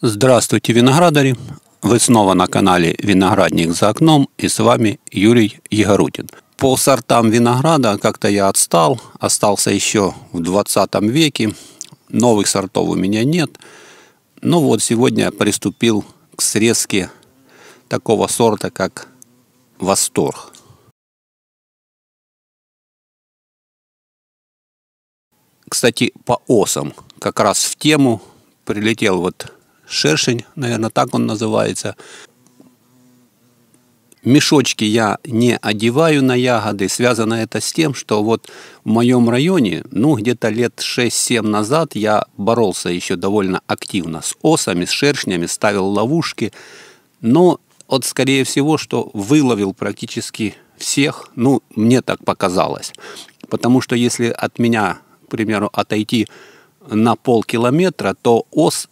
Здравствуйте, виноградари! Вы снова на канале «Виноградник за окном» и с вами Юрий Егорутин. По сортам винограда как-то я отстал, остался еще в 20 веке. Новых сортов у меня нет. Но ну вот сегодня я приступил к срезке такого сорта, как «Восторг». Кстати, по осам, как раз в тему, прилетел вот шершень, наверное, так он называется. Мешочки я не одеваю на ягоды. Связано это с тем, что вот в моем районе, ну, где-то лет 6-7 назад я боролся еще довольно активно с осами, с шершнями, ставил ловушки. Но вот, скорее всего, что выловил практически всех, ну, мне так показалось. Потому что если от меня, к примеру, отойти на полкилометра, то ос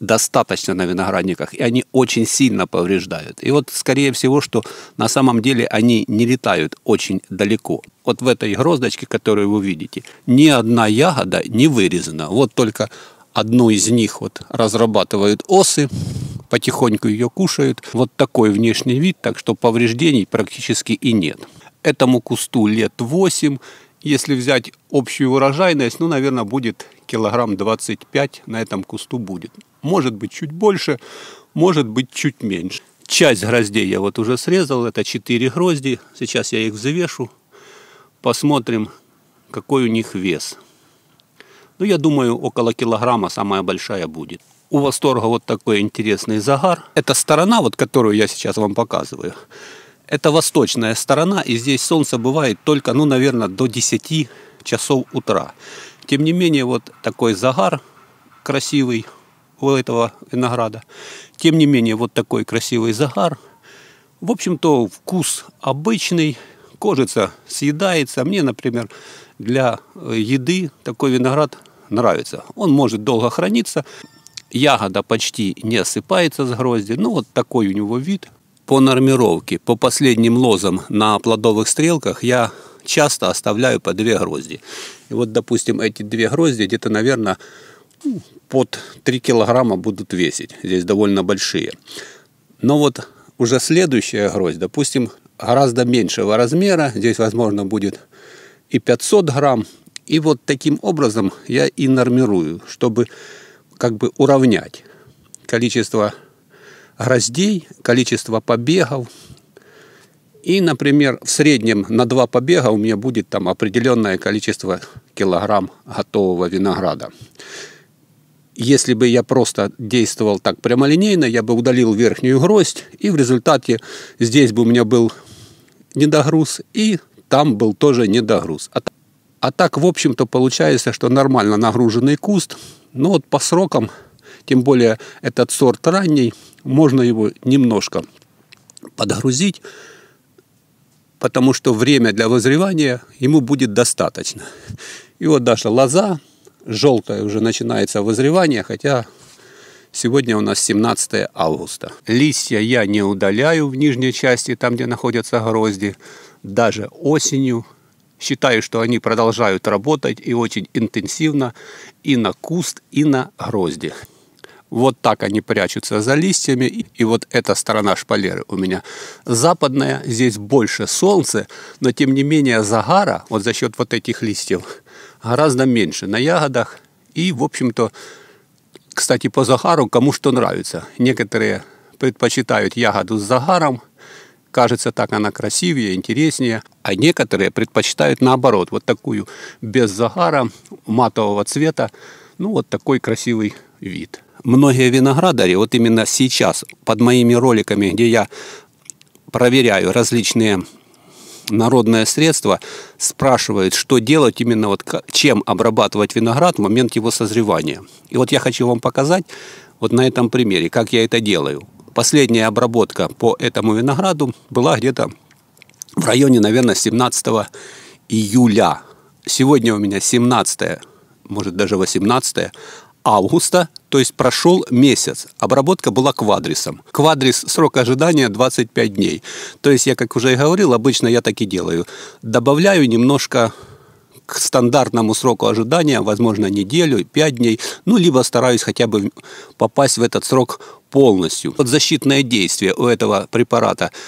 достаточно на виноградниках, и они очень сильно повреждают. И вот, скорее всего, что на самом деле они не летают очень далеко. Вот в этой гроздочке, которую вы видите, ни одна ягода не вырезана. Вот только одну из них вот разрабатывают осы, потихоньку ее кушают. Вот такой внешний вид, так что повреждений практически и нет. Этому кусту лет 8, если взять общую урожайность, ну, наверное, будет килограмм 25 на этом кусту будет. Может быть, чуть больше, может быть, чуть меньше. Часть гроздей я вот уже срезал, это 4 грозди. Сейчас я их взвешу, посмотрим, какой у них вес. Ну, я думаю, около килограмма самая большая будет. У восторга вот такой интересный загар. Это сторона, вот которую я сейчас вам показываю, это восточная сторона, и здесь солнце бывает только, ну, наверное, до 10 часов утра. Тем не менее, вот такой загар красивый – у этого винограда. Тем не менее, вот такой красивый загар. В общем-то, вкус обычный, кожица съедается. Мне, например, для э, еды такой виноград нравится. Он может долго храниться, ягода почти не осыпается с грозди. Ну, вот такой у него вид. По нормировке, по последним лозам на плодовых стрелках я часто оставляю по две грозди. И вот, допустим, эти две грозди где-то, наверное, под 3 килограмма будут весить. Здесь довольно большие. Но вот уже следующая гроздь, допустим, гораздо меньшего размера. Здесь, возможно, будет и 500 грамм. И вот таким образом я и нормирую, чтобы как бы уравнять количество гроздей, количество побегов. И, например, в среднем на два побега у меня будет там определенное количество килограмм готового винограда. Если бы я просто действовал так прямолинейно, я бы удалил верхнюю гроздь, и в результате здесь бы у меня был недогруз, и там был тоже недогруз. А, а так, в общем-то, получается, что нормально нагруженный куст, но вот по срокам, тем более этот сорт ранний, можно его немножко подгрузить, потому что время для вызревания ему будет достаточно. И вот даже лоза желтое уже начинается вызревание, хотя сегодня у нас 17 августа. Листья я не удаляю в нижней части, там, где находятся грозди, даже осенью. Считаю, что они продолжают работать и очень интенсивно и на куст, и на грозди. Вот так они прячутся за листьями. И вот эта сторона шпалеры у меня западная. Здесь больше солнца, но тем не менее загара, вот за счет вот этих листьев, гораздо меньше на ягодах. И, в общем-то, кстати, по загару кому что нравится. Некоторые предпочитают ягоду с загаром, кажется, так она красивее, интереснее, а некоторые предпочитают наоборот, вот такую без загара, матового цвета, ну вот такой красивый вид. Многие виноградари, вот именно сейчас, под моими роликами, где я проверяю различные народное средство спрашивает, что делать именно вот чем обрабатывать виноград в момент его созревания. И вот я хочу вам показать вот на этом примере, как я это делаю. Последняя обработка по этому винограду была где-то в районе, наверное, 17 июля. Сегодня у меня 17, может даже 18, августа, то есть прошел месяц. Обработка была квадрисом. Квадрис срок ожидания 25 дней. То есть я, как уже и говорил, обычно я так и делаю. Добавляю немножко к стандартному сроку ожидания, возможно, неделю, 5 дней, ну, либо стараюсь хотя бы попасть в этот срок полностью. Вот защитное действие у этого препарата –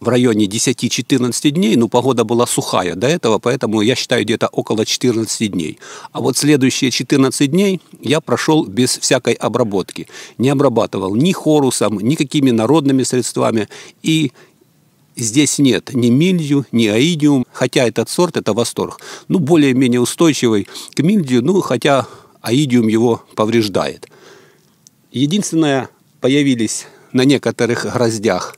в районе 10-14 дней, но погода была сухая до этого, поэтому я считаю где-то около 14 дней. А вот следующие 14 дней я прошел без всякой обработки. Не обрабатывал ни хорусом, ни какими народными средствами и здесь нет ни мильдию, ни аидиум, хотя этот сорт – это восторг. Ну, более-менее устойчивый к мильдию, ну, хотя аидиум его повреждает. Единственное, появились на некоторых гроздях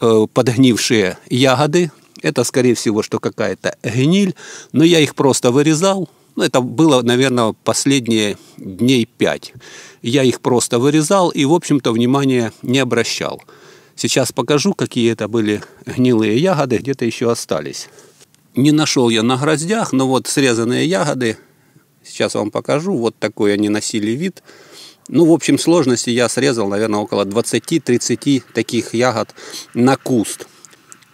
Э, подгнившие ягоды. Это, скорее всего, что какая-то гниль. Но я их просто вырезал. Ну, это было, наверное, последние дней пять. Я их просто вырезал и, в общем-то, внимания не обращал. Сейчас покажу, какие это были гнилые ягоды, где-то еще остались. Не нашел я на гроздях, но вот срезанные ягоды. Сейчас вам покажу. Вот такой они носили вид. Ну, в общем сложности я срезал, наверное, около 20-30 таких ягод на куст.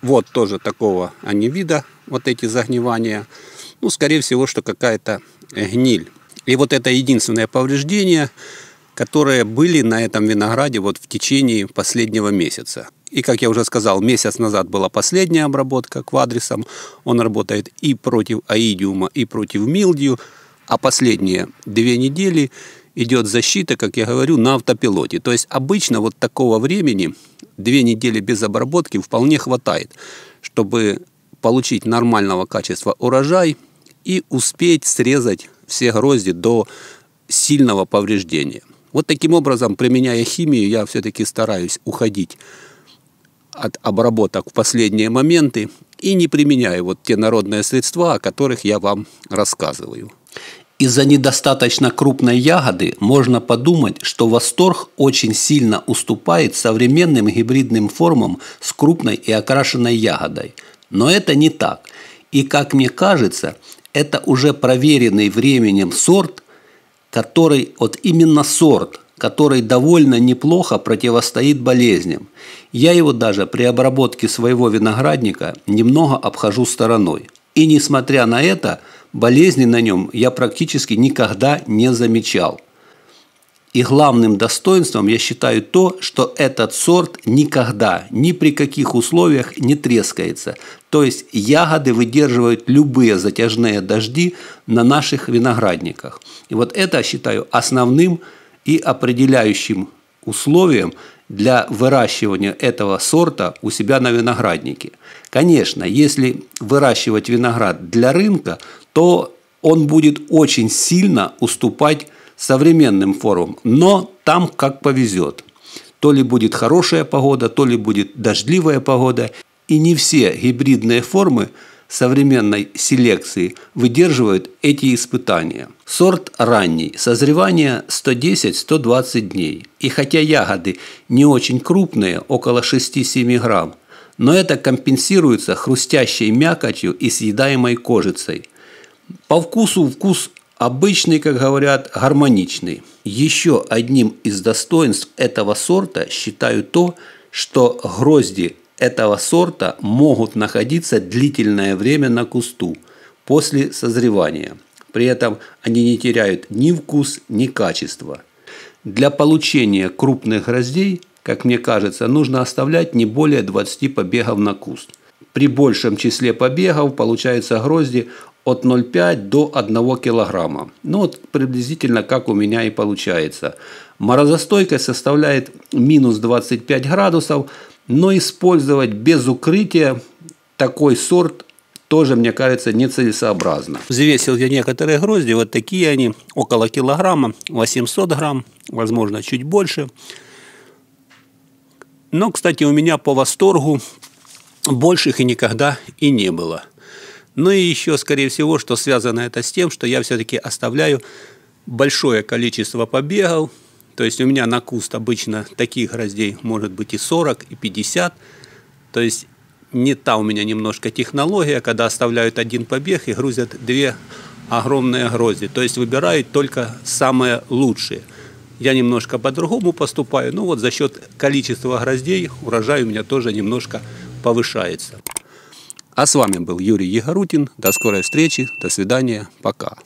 Вот тоже такого они вида, вот эти загнивания. Ну, скорее всего, что какая-то э, гниль. И вот это единственное повреждение, которые были на этом винограде вот в течение последнего месяца. И, как я уже сказал, месяц назад была последняя обработка квадрисом. Он работает и против аидиума, и против милдию. А последние две недели идет защита, как я говорю, на автопилоте. То есть обычно вот такого времени, две недели без обработки, вполне хватает, чтобы получить нормального качества урожай и успеть срезать все грозди до сильного повреждения. Вот таким образом, применяя химию, я все-таки стараюсь уходить от обработок в последние моменты и не применяю вот те народные средства, о которых я вам рассказываю. Из-за недостаточно крупной ягоды можно подумать, что восторг очень сильно уступает современным гибридным формам с крупной и окрашенной ягодой. Но это не так. И, как мне кажется, это уже проверенный временем сорт, который, вот именно сорт, который довольно неплохо противостоит болезням. Я его даже при обработке своего виноградника немного обхожу стороной. И несмотря на это – болезни на нем я практически никогда не замечал. И главным достоинством я считаю то, что этот сорт никогда, ни при каких условиях не трескается. То есть ягоды выдерживают любые затяжные дожди на наших виноградниках. И вот это, считаю, основным и определяющим условием – для выращивания этого сорта у себя на винограднике. Конечно, если выращивать виноград для рынка, то он будет очень сильно уступать современным формам, но там как повезет. То ли будет хорошая погода, то ли будет дождливая погода, и не все гибридные формы – современной селекции выдерживают эти испытания. Сорт ранний, созревание 110-120 дней. И хотя ягоды не очень крупные, около 6-7 грамм, но это компенсируется хрустящей мякотью и съедаемой кожицей. По вкусу вкус обычный, как говорят, гармоничный. Еще одним из достоинств этого сорта считаю то, что грозди этого сорта могут находиться длительное время на кусту после созревания. При этом они не теряют ни вкус, ни качество. Для получения крупных гроздей, как мне кажется, нужно оставлять не более 20 побегов на куст. При большем числе побегов получаются грозди от 0,5 до 1 килограмма. Ну вот приблизительно как у меня и получается. Морозостойкость составляет минус 25 градусов – но использовать без укрытия такой сорт тоже, мне кажется, нецелесообразно. Взвесил я некоторые грозди, вот такие они, около килограмма, 800 грамм, возможно, чуть больше. Но, кстати, у меня по восторгу больших и никогда и не было. Ну и еще, скорее всего, что связано это с тем, что я все-таки оставляю большое количество побегов, то есть у меня на куст обычно таких гроздей может быть и 40, и 50. То есть не та у меня немножко технология, когда оставляют один побег и грузят две огромные грозди. То есть выбирают только самые лучшие. Я немножко по-другому поступаю, но вот за счет количества гроздей урожай у меня тоже немножко повышается. А с вами был Юрий Егорутин. До скорой встречи, до свидания, пока.